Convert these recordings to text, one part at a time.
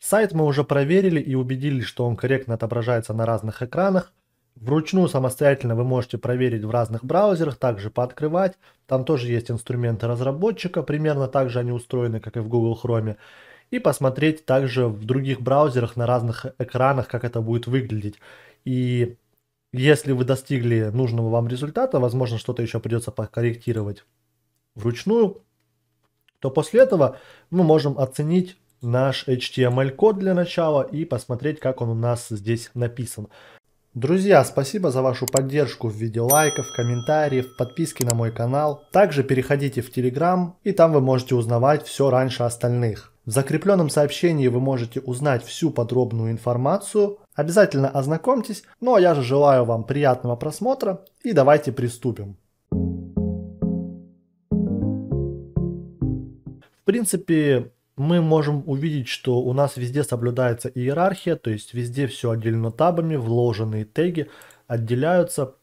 Сайт мы уже проверили и убедились, что он корректно отображается на разных экранах. Вручную самостоятельно вы можете проверить в разных браузерах, также пооткрывать. Там тоже есть инструменты разработчика, примерно так же они устроены, как и в Google Chrome. И посмотреть также в других браузерах на разных экранах, как это будет выглядеть. И если вы достигли нужного вам результата, возможно, что-то еще придется покорректировать вручную, то после этого мы можем оценить наш HTML-код эм для начала и посмотреть, как он у нас здесь написан. Друзья, спасибо за вашу поддержку в виде лайков, комментариев, подписки на мой канал. Также переходите в Telegram и там вы можете узнавать все раньше остальных. В закрепленном сообщении вы можете узнать всю подробную информацию. Обязательно ознакомьтесь. Ну а я же желаю вам приятного просмотра и давайте приступим. В принципе, мы можем увидеть, что у нас везде соблюдается иерархия, то есть везде все отделено табами, вложенные теги отделяются,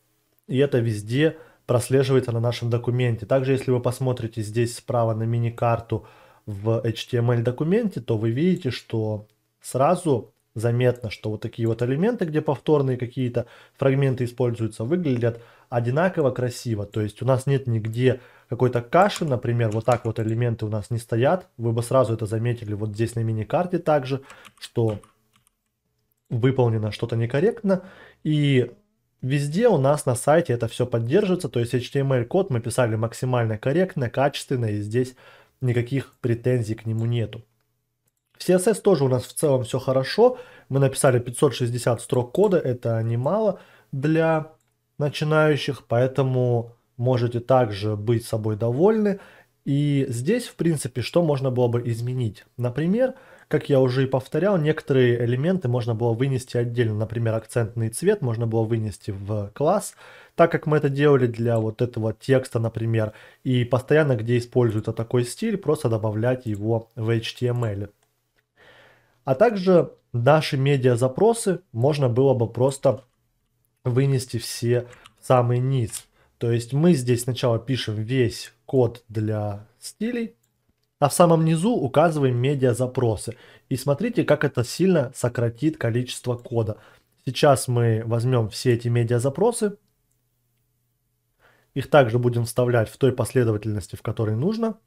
и это везде прослеживается на нашем документе. Также, если вы посмотрите здесь справа на мини-карту в HTML документе, то вы видите, что сразу заметно, что вот такие вот элементы, где повторные какие-то фрагменты используются, выглядят одинаково красиво. То есть у нас нет нигде какой-то каши, например, вот так вот элементы у нас не стоят, вы бы сразу это заметили вот здесь на мини-карте также, что выполнено что-то некорректно, и везде у нас на сайте это все поддерживается, то есть HTML-код эм мы писали максимально корректно, качественно, и здесь никаких претензий к нему нету. В CSS тоже у нас в целом все хорошо, мы написали 560 строк кода, это немало для начинающих, поэтому можете также быть собой довольны. И здесь, в принципе, что можно было бы изменить? Например, как я уже и повторял, некоторые элементы можно было вынести отдельно, например, акцентный цвет можно было вынести в класс, так как мы это делали для вот этого текста, например, и постоянно, где используется такой стиль, просто добавлять его в HTML. А также наши медиа-запросы можно было бы просто вынести все в самый низ. То есть мы здесь сначала пишем весь код для стилей, а в самом низу указываем медиа запросы. И смотрите, как это сильно сократит количество кода. Сейчас мы возьмем все эти медиа запросы. Их также будем вставлять в той последовательности, в которой нужно.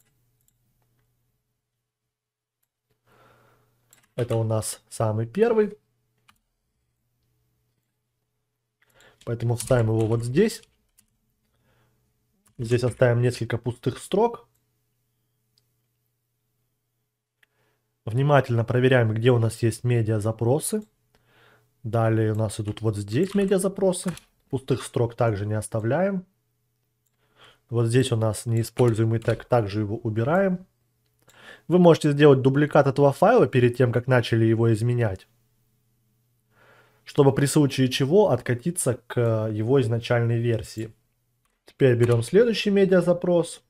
Это у нас самый первый. Поэтому вставим его вот здесь. Здесь оставим несколько пустых строк. Внимательно проверяем, где у нас есть медиа-запросы. Далее у нас идут вот здесь медиа-запросы. Пустых строк также не оставляем. Вот здесь у нас неиспользуемый тег, также его убираем. Вы можете сделать дубликат этого файла перед тем, как начали его изменять, чтобы при случае чего откатиться к его изначальной версии. Теперь берем следующий медиа запрос.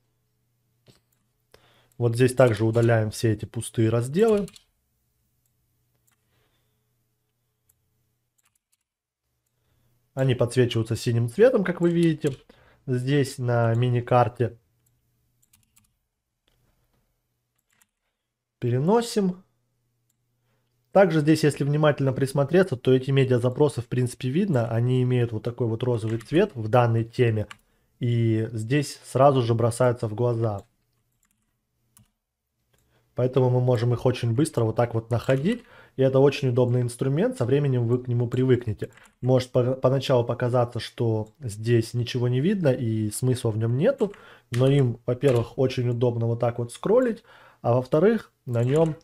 Вот здесь также удаляем все эти пустые разделы. Они подсвечиваются синим цветом, как вы видите, здесь на мини-карте. Переносим. Также здесь, если внимательно присмотреться, то эти медиа запросы, в принципе видно. Они имеют вот такой вот розовый цвет в данной теме. И здесь сразу же бросаются в глаза. Поэтому мы можем их очень быстро вот так вот находить. И это очень удобный инструмент, со временем вы к нему привыкнете. Может по поначалу показаться, что здесь ничего не видно и смысла в нем нету, но им, во-первых, очень удобно вот так вот скроллить, а во-вторых, на нем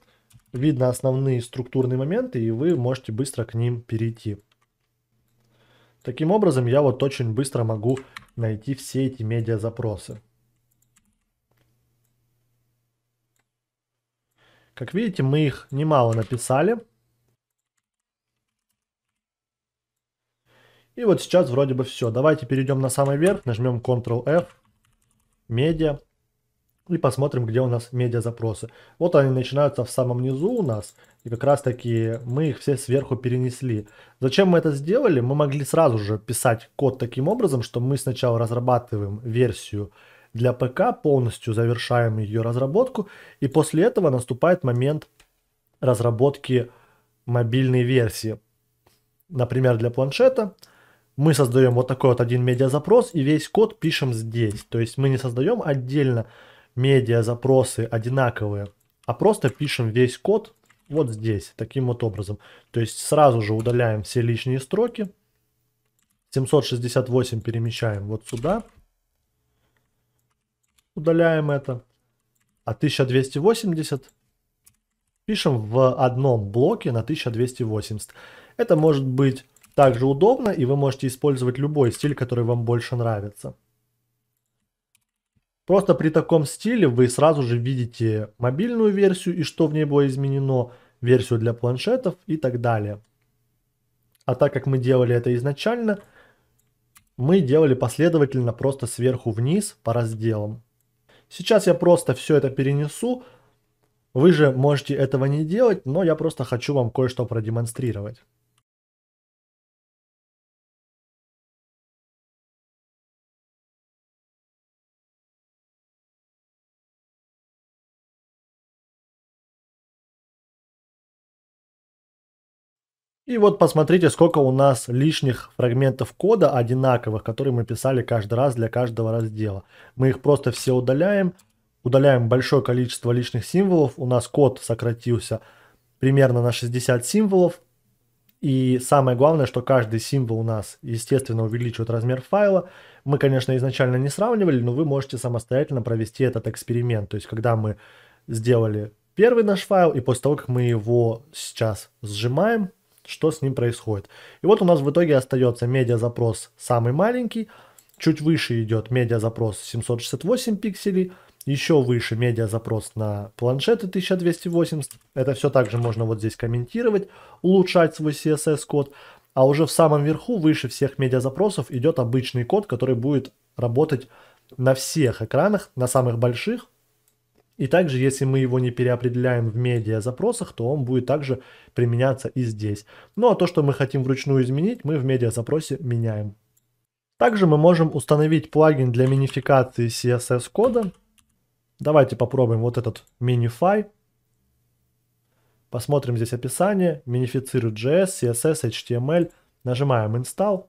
видно основные структурные моменты и вы можете быстро к ним перейти. Таким образом, я вот очень быстро могу найти все эти медиа запросы. Как видите, мы их немало написали. И вот сейчас вроде бы все. Давайте перейдем на самый верх, нажмем Ctrl-F, медиа и посмотрим, где у нас медиа-запросы. Вот они начинаются в самом низу у нас, и как раз таки мы их все сверху перенесли. Зачем мы это сделали? Мы могли сразу же писать код таким образом, что мы сначала разрабатываем версию для ПК, полностью завершаем ее разработку, и после этого наступает момент разработки мобильной версии. Например, для планшета мы создаем вот такой вот один медиа запрос и весь код пишем здесь. То есть мы не создаем отдельно медиа запросы одинаковые, а просто пишем весь код вот здесь, таким вот образом. То есть сразу же удаляем все лишние строки. 768 перемещаем вот сюда. Удаляем это. А 1280 пишем в одном блоке на 1280. Это может быть также удобно, и вы можете использовать любой стиль, который вам больше нравится. Просто при таком стиле вы сразу же видите мобильную версию и что в ней было изменено, версию для планшетов и так далее. А так как мы делали это изначально, мы делали последовательно просто сверху вниз по разделам. Сейчас я просто все это перенесу. Вы же можете этого не делать, но я просто хочу вам кое-что продемонстрировать. И вот посмотрите, сколько у нас лишних фрагментов кода одинаковых, которые мы писали каждый раз для каждого раздела. Мы их просто все удаляем, удаляем большое количество лишних символов, у нас код сократился примерно на 60 символов. И самое главное, что каждый символ у нас, естественно, увеличивает размер файла. Мы, конечно, изначально не сравнивали, но вы можете самостоятельно провести этот эксперимент. То есть, когда мы сделали первый наш файл, и после того, как мы его сейчас сжимаем, что с ним происходит. И вот у нас в итоге остается медиа запрос самый маленький, чуть выше идет медиа медиазапрос 768 пикселей, еще выше медиа запрос на планшеты 1280. Это все также можно вот здесь комментировать, улучшать свой CSS-код. А уже в самом верху, выше всех медиа запросов идет обычный код, который будет работать на всех экранах, на самых больших, и также, если мы его не переопределяем в медиа запросах, то он будет также применяться и здесь. Ну а то, что мы хотим вручную изменить, мы в медиа запросе меняем. Также мы можем установить плагин для минификации CSS кода. Давайте попробуем вот этот minify. Посмотрим здесь описание, минифицирует JS, CSS, HTML. Нажимаем install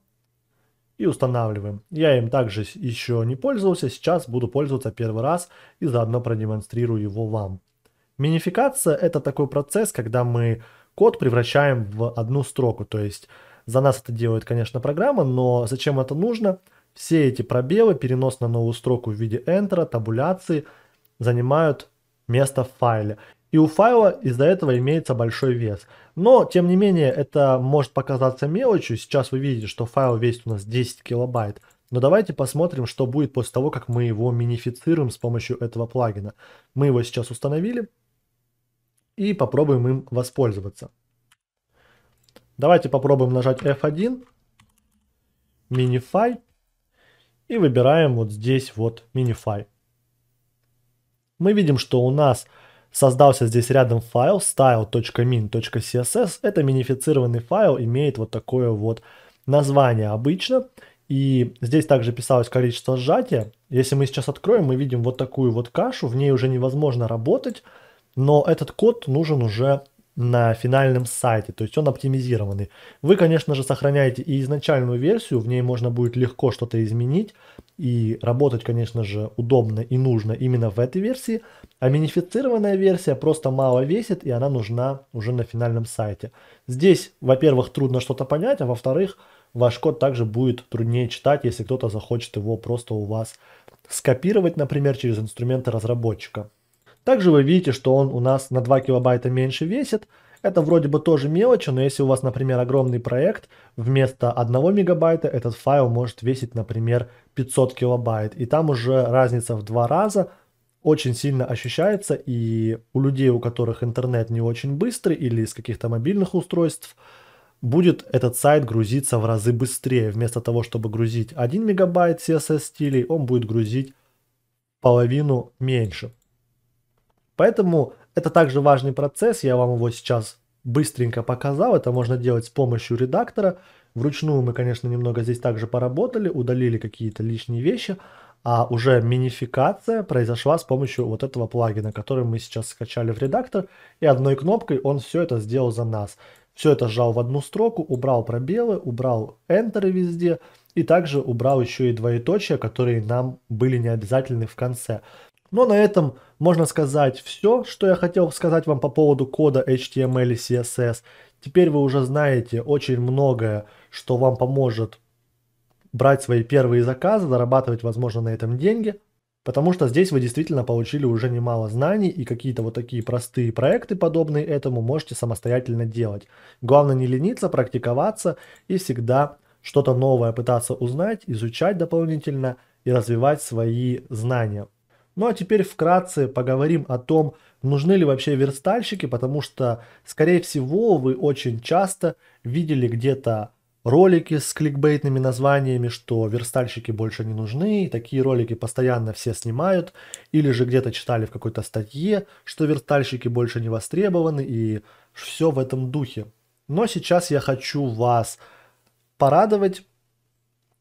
и устанавливаем. Я им также еще не пользовался, сейчас буду пользоваться первый раз и заодно продемонстрирую его вам. Минификация это такой процесс, когда мы код превращаем в одну строку, то есть за нас это делает, конечно, программа, но зачем это нужно? Все эти пробелы, перенос на новую строку в виде Enter, табуляции занимают место в файле. И у файла из-за этого имеется большой вес. Но, тем не менее, это может показаться мелочью. Сейчас вы видите, что файл весит у нас 10 килобайт. Но давайте посмотрим, что будет после того, как мы его минифицируем с помощью этого плагина. Мы его сейчас установили и попробуем им воспользоваться. Давайте попробуем нажать F1, Minify и выбираем вот здесь вот Minify. Мы видим, что у нас Создался здесь рядом файл style.min.css. Это минифицированный файл, имеет вот такое вот название обычно. И здесь также писалось количество сжатия. Если мы сейчас откроем, мы видим вот такую вот кашу, в ней уже невозможно работать, но этот код нужен уже на финальном сайте, то есть он оптимизированный. Вы, конечно же, сохраняете и изначальную версию, в ней можно будет легко что-то изменить, и работать, конечно же, удобно и нужно именно в этой версии, а минифицированная версия просто мало весит, и она нужна уже на финальном сайте. Здесь, во-первых, трудно что-то понять, а во-вторых, ваш код также будет труднее читать, если кто-то захочет его просто у вас скопировать, например, через инструменты разработчика. Также вы видите, что он у нас на 2 килобайта меньше весит. Это вроде бы тоже мелочи, но если у вас, например, огромный проект, вместо 1 мегабайта этот файл может весить, например, 500 килобайт. И там уже разница в два раза очень сильно ощущается, и у людей, у которых интернет не очень быстрый или из каких-то мобильных устройств, будет этот сайт грузиться в разы быстрее. Вместо того, чтобы грузить 1 мегабайт CSS стилей, он будет грузить половину меньше. Поэтому это также важный процесс, я вам его сейчас быстренько показал, это можно делать с помощью редактора. Вручную мы, конечно, немного здесь также поработали, удалили какие-то лишние вещи, а уже минификация произошла с помощью вот этого плагина, который мы сейчас скачали в редактор, и одной кнопкой он все это сделал за нас. Все это сжал в одну строку, убрал пробелы, убрал энтеры везде, и также убрал еще и двоеточия, которые нам были не обязательны в конце. Но на этом можно сказать все, что я хотел сказать вам по поводу кода HTML и CSS. Теперь вы уже знаете очень многое, что вам поможет брать свои первые заказы, зарабатывать, возможно, на этом деньги. Потому что здесь вы действительно получили уже немало знаний и какие-то вот такие простые проекты, подобные этому, можете самостоятельно делать. Главное не лениться, практиковаться и всегда что-то новое пытаться узнать, изучать дополнительно и развивать свои знания. Ну а теперь вкратце поговорим о том, нужны ли вообще верстальщики, потому что, скорее всего, вы очень часто видели где-то ролики с кликбейтными названиями, что верстальщики больше не нужны, и такие ролики постоянно все снимают, или же где-то читали в какой-то статье, что верстальщики больше не востребованы, и все в этом духе. Но сейчас я хочу вас порадовать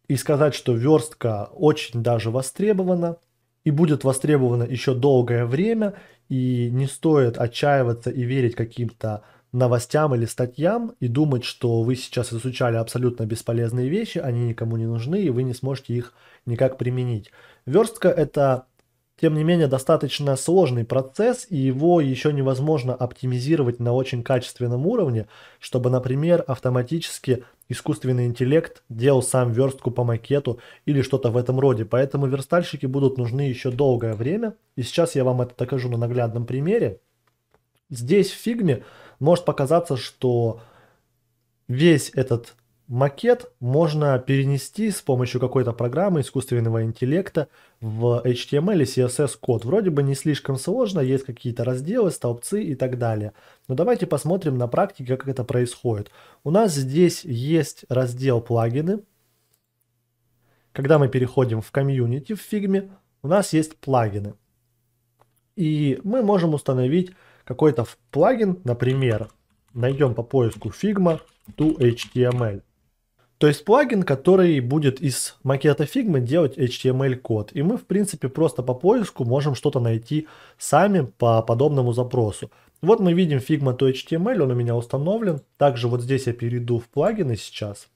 и сказать, что верстка очень даже востребована – и будет востребовано еще долгое время, и не стоит отчаиваться и верить каким-то новостям или статьям и думать, что вы сейчас изучали абсолютно бесполезные вещи, они никому не нужны, и вы не сможете их никак применить. Верстка – это, тем не менее, достаточно сложный процесс, и его еще невозможно оптимизировать на очень качественном уровне, чтобы, например, автоматически искусственный интеллект делал сам верстку по макету или что-то в этом роде. Поэтому верстальщики будут нужны еще долгое время. И сейчас я вам это докажу на наглядном примере. Здесь в фигме может показаться, что весь этот макет можно перенести с помощью какой-то программы искусственного интеллекта в HTML и CSS код. Вроде бы не слишком сложно, есть какие-то разделы, столбцы и так далее. Но давайте посмотрим на практике, как это происходит. У нас здесь есть раздел плагины. Когда мы переходим в комьюнити в фигме, у нас есть плагины. И мы можем установить какой-то плагин, например, найдем по поиску Figma to HTML. То есть плагин, который будет из макета фигмы делать HTML-код. И мы, в принципе, просто по поиску можем что-то найти сами по подобному запросу. Вот мы видим figma.html, он у меня установлен. Также вот здесь я перейду в плагины сейчас.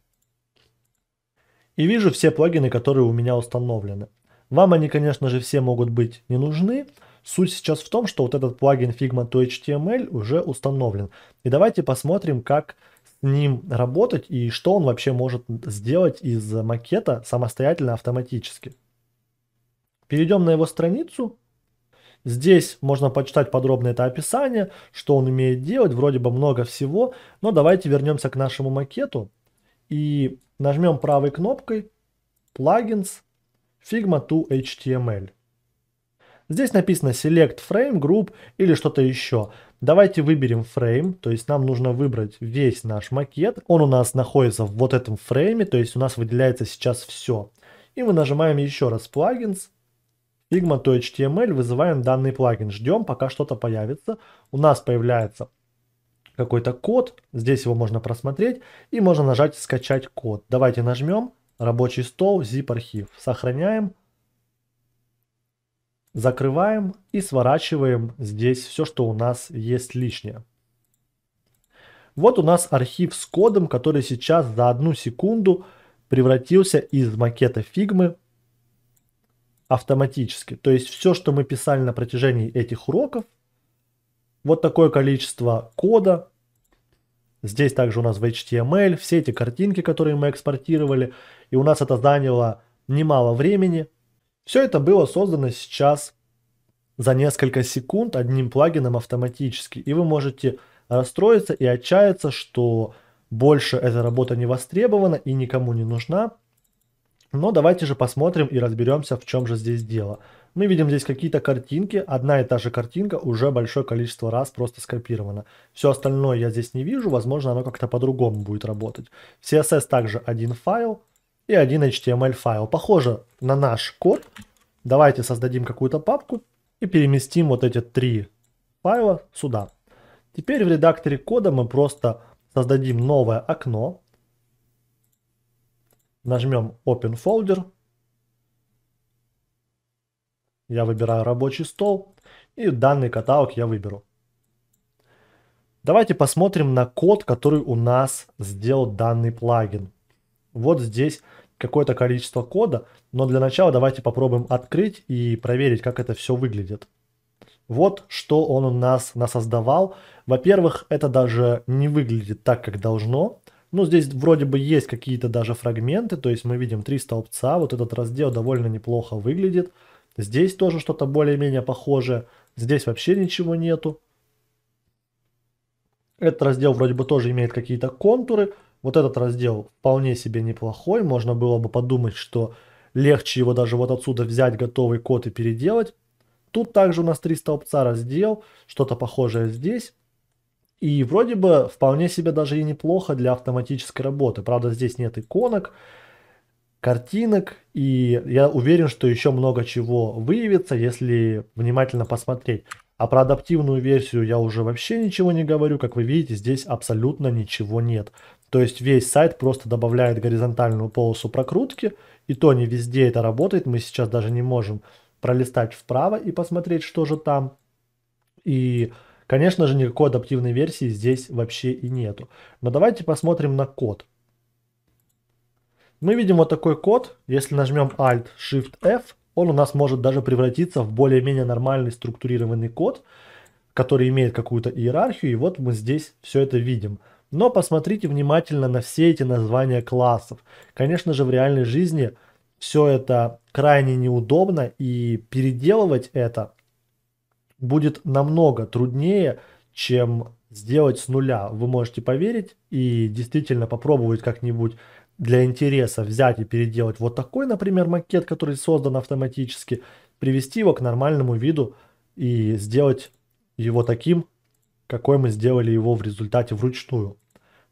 И вижу все плагины, которые у меня установлены. Вам они, конечно же, все могут быть не нужны. Суть сейчас в том, что вот этот плагин figma.html уже установлен. И давайте посмотрим, как ним работать и что он вообще может сделать из макета самостоятельно автоматически. Перейдем на его страницу. Здесь можно почитать подробно это описание, что он умеет делать, вроде бы много всего, но давайте вернемся к нашему макету и нажмем правой кнопкой «Plugins Figma to HTML». Здесь написано select frame group или что-то еще. Давайте выберем фрейм, то есть нам нужно выбрать весь наш макет. Он у нас находится в вот этом фрейме, то есть у нас выделяется сейчас все. И мы нажимаем еще раз плагинс, figma.html, вызываем данный плагин, ждем пока что-то появится. У нас появляется какой-то код, здесь его можно просмотреть и можно нажать скачать код. Давайте нажмем рабочий стол, zip архив, сохраняем, Закрываем и сворачиваем здесь все, что у нас есть лишнее. Вот у нас архив с кодом, который сейчас за одну секунду превратился из макета фигмы автоматически. То есть все, что мы писали на протяжении этих уроков, вот такое количество кода. Здесь также у нас в HTML все эти картинки, которые мы экспортировали. И у нас это заняло немало времени. Все это было создано сейчас за несколько секунд одним плагином автоматически. И вы можете расстроиться и отчаяться, что больше эта работа не востребована и никому не нужна. Но давайте же посмотрим и разберемся, в чем же здесь дело. Мы видим здесь какие-то картинки, одна и та же картинка уже большое количество раз просто скопирована. Все остальное я здесь не вижу, возможно оно как-то по-другому будет работать. В CSS также один файл, и один HTML файл. Похоже на наш код. Давайте создадим какую-то папку и переместим вот эти три файла сюда. Теперь в редакторе кода мы просто создадим новое окно. Нажмем Open Folder. Я выбираю рабочий стол и данный каталог я выберу. Давайте посмотрим на код, который у нас сделал данный плагин. Вот здесь какое-то количество кода, но для начала давайте попробуем открыть и проверить, как это все выглядит. Вот что он у нас насоздавал. Во-первых, это даже не выглядит так, как должно. Ну, здесь вроде бы есть какие-то даже фрагменты, то есть мы видим три столбца, вот этот раздел довольно неплохо выглядит. Здесь тоже что-то более-менее похожее, здесь вообще ничего нету. Этот раздел вроде бы тоже имеет какие-то контуры, вот этот раздел вполне себе неплохой, можно было бы подумать, что легче его даже вот отсюда взять готовый код и переделать. Тут также у нас три столбца раздел, что-то похожее здесь. И вроде бы вполне себе даже и неплохо для автоматической работы. Правда, здесь нет иконок, картинок, и я уверен, что еще много чего выявится, если внимательно посмотреть. А про адаптивную версию я уже вообще ничего не говорю. Как вы видите, здесь абсолютно ничего нет. То есть весь сайт просто добавляет горизонтальную полосу прокрутки. И то не везде это работает. Мы сейчас даже не можем пролистать вправо и посмотреть, что же там. И, конечно же, никакой адаптивной версии здесь вообще и нету. Но давайте посмотрим на код. Мы видим вот такой код. Если нажмем Alt-Shift-F, он у нас может даже превратиться в более-менее нормальный структурированный код, который имеет какую-то иерархию, и вот мы здесь все это видим. Но посмотрите внимательно на все эти названия классов. Конечно же, в реальной жизни все это крайне неудобно, и переделывать это будет намного труднее, чем сделать с нуля. Вы можете поверить и действительно попробовать как-нибудь для интереса взять и переделать вот такой, например, макет, который создан автоматически, привести его к нормальному виду и сделать его таким, какой мы сделали его в результате вручную.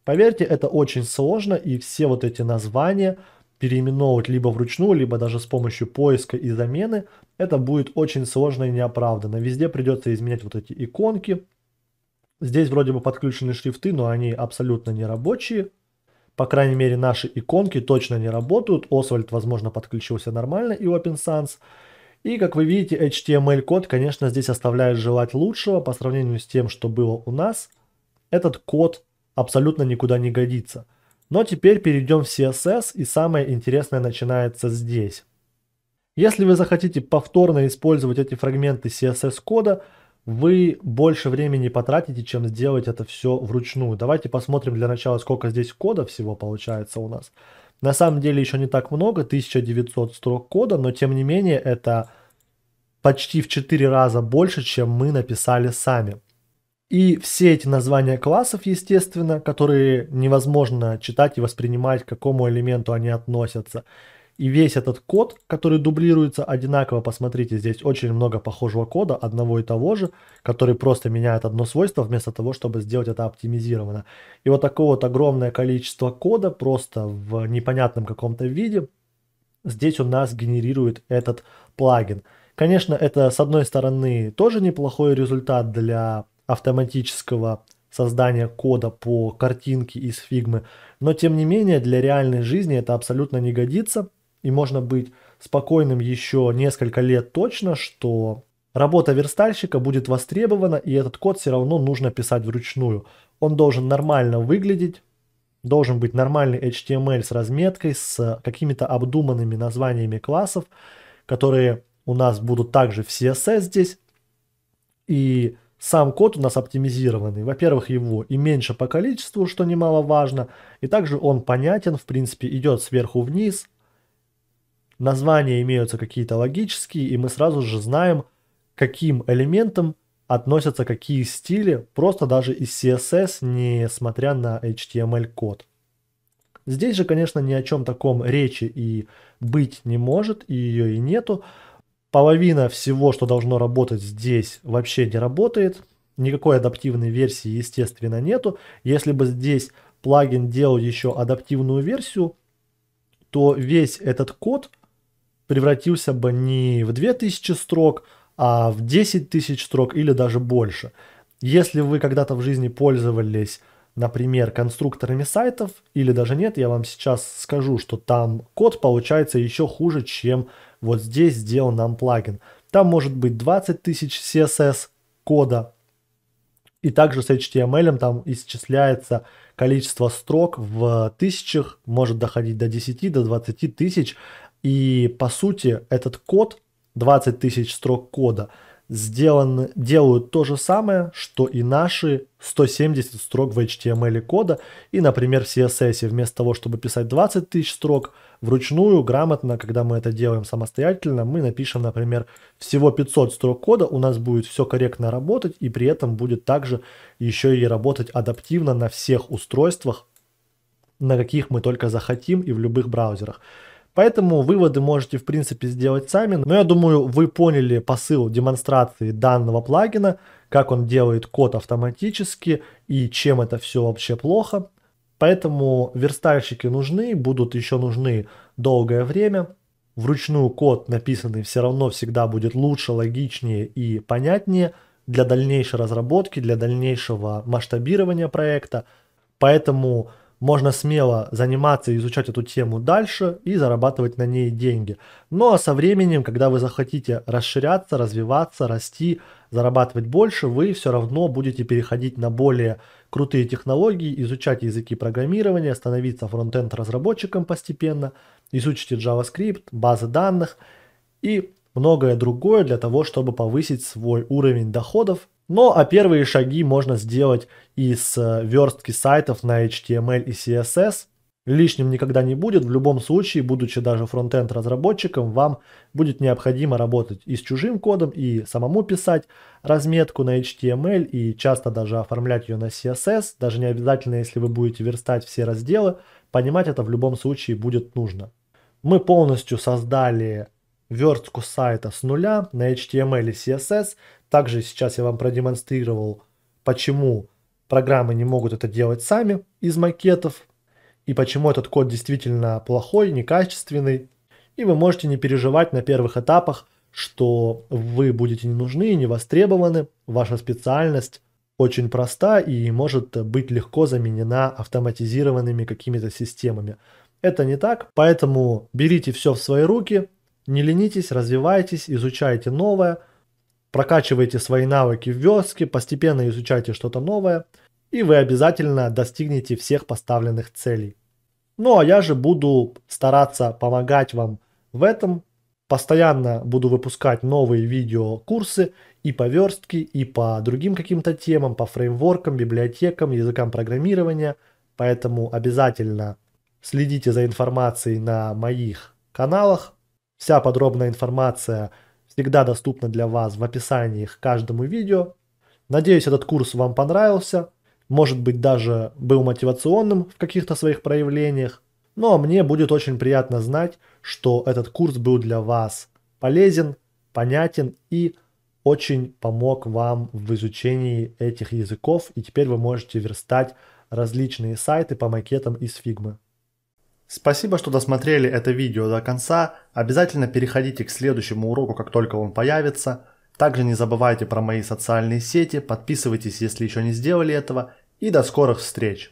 Поверьте, это очень сложно, и все вот эти названия переименовывать либо вручную, либо даже с помощью поиска и замены, это будет очень сложно и неоправданно. Везде придется изменять вот эти иконки. Здесь вроде бы подключены шрифты, но они абсолютно не рабочие. По крайней мере, наши иконки точно не работают. Освальд, возможно, подключился нормально и Open Sans. И, как вы видите, HTML-код, эм конечно, здесь оставляет желать лучшего по сравнению с тем, что было у нас. Этот код абсолютно никуда не годится. Но теперь перейдем в CSS, и самое интересное начинается здесь. Если вы захотите повторно использовать эти фрагменты CSS-кода, вы больше времени потратите, чем сделать это все вручную. Давайте посмотрим для начала, сколько здесь кода всего получается у нас. На самом деле еще не так много, 1900 строк кода, но тем не менее это почти в 4 раза больше, чем мы написали сами. И все эти названия классов, естественно, которые невозможно читать и воспринимать, к какому элементу они относятся – и весь этот код, который дублируется одинаково, посмотрите, здесь очень много похожего кода, одного и того же, который просто меняет одно свойство вместо того, чтобы сделать это оптимизированно. И вот такое вот огромное количество кода просто в непонятном каком-то виде здесь у нас генерирует этот плагин. Конечно, это с одной стороны тоже неплохой результат для автоматического создания кода по картинке из фигмы, но тем не менее для реальной жизни это абсолютно не годится, и можно быть спокойным еще несколько лет точно, что работа верстальщика будет востребована, и этот код все равно нужно писать вручную. Он должен нормально выглядеть, должен быть нормальный HTML с разметкой, с какими-то обдуманными названиями классов, которые у нас будут также в CSS здесь. И сам код у нас оптимизированный. Во-первых, его и меньше по количеству, что немаловажно. И также он понятен, в принципе, идет сверху вниз – названия имеются какие-то логические, и мы сразу же знаем, каким элементам относятся какие стили, просто даже из CSS, несмотря на HTML-код. Здесь же, конечно, ни о чем таком речи и быть не может, и ее и нету. Половина всего, что должно работать здесь, вообще не работает. Никакой адаптивной версии, естественно, нету. Если бы здесь плагин делал еще адаптивную версию, то весь этот код превратился бы не в 2000 строк, а в 10 тысяч строк или даже больше. Если вы когда-то в жизни пользовались, например, конструкторами сайтов или даже нет, я вам сейчас скажу, что там код получается еще хуже, чем вот здесь сделан нам плагин. Там может быть 20 тысяч CSS кода, и также с HTML там исчисляется количество строк в тысячах, может доходить до 10, до 20 тысяч, и по сути этот код, 20 тысяч строк кода, сделан, делают то же самое, что и наши 170 строк в HTML эм кода. И, например, в CSS вместо того, чтобы писать 20 тысяч строк, вручную, грамотно, когда мы это делаем самостоятельно, мы напишем, например, всего 500 строк кода, у нас будет все корректно работать, и при этом будет также еще и работать адаптивно на всех устройствах, на каких мы только захотим и в любых браузерах. Поэтому выводы можете, в принципе, сделать сами. Но я думаю, вы поняли посыл демонстрации данного плагина, как он делает код автоматически и чем это все вообще плохо. Поэтому верстальщики нужны, будут еще нужны долгое время. Вручную код написанный все равно всегда будет лучше, логичнее и понятнее для дальнейшей разработки, для дальнейшего масштабирования проекта. Поэтому можно смело заниматься и изучать эту тему дальше и зарабатывать на ней деньги. Но ну, а со временем, когда вы захотите расширяться, развиваться, расти, зарабатывать больше, вы все равно будете переходить на более крутые технологии, изучать языки программирования, становиться фронтенд разработчиком постепенно, изучите JavaScript, базы данных и многое другое для того, чтобы повысить свой уровень доходов. но а первые шаги можно сделать из э, верстки сайтов на HTML и CSS. Лишним никогда не будет, в любом случае, будучи даже фронтенд разработчиком, вам будет необходимо работать и с чужим кодом, и самому писать разметку на HTML, и часто даже оформлять ее на CSS, даже не обязательно, если вы будете верстать все разделы, понимать это в любом случае будет нужно. Мы полностью создали верстку сайта с нуля на HTML и CSS. Также сейчас я вам продемонстрировал, почему программы не могут это делать сами из макетов и почему этот код действительно плохой, некачественный. И вы можете не переживать на первых этапах, что вы будете не нужны и не востребованы, ваша специальность очень проста и может быть легко заменена автоматизированными какими-то системами. Это не так, поэтому берите все в свои руки, не ленитесь, развивайтесь, изучайте новое, прокачивайте свои навыки в верстке, постепенно изучайте что-то новое, и вы обязательно достигнете всех поставленных целей. Ну а я же буду стараться помогать вам в этом. Постоянно буду выпускать новые видеокурсы и по верстке, и по другим каким-то темам, по фреймворкам, библиотекам, языкам программирования. Поэтому обязательно следите за информацией на моих каналах. Вся подробная информация всегда доступна для вас в описании к каждому видео. Надеюсь, этот курс вам понравился, может быть даже был мотивационным в каких-то своих проявлениях. Ну а мне будет очень приятно знать, что этот курс был для вас полезен, понятен и очень помог вам в изучении этих языков. И теперь вы можете верстать различные сайты по макетам из фигмы. Спасибо, что досмотрели это видео до конца. Обязательно переходите к следующему уроку, как только он появится. Также не забывайте про мои социальные сети, подписывайтесь, если еще не сделали этого. И до скорых встреч!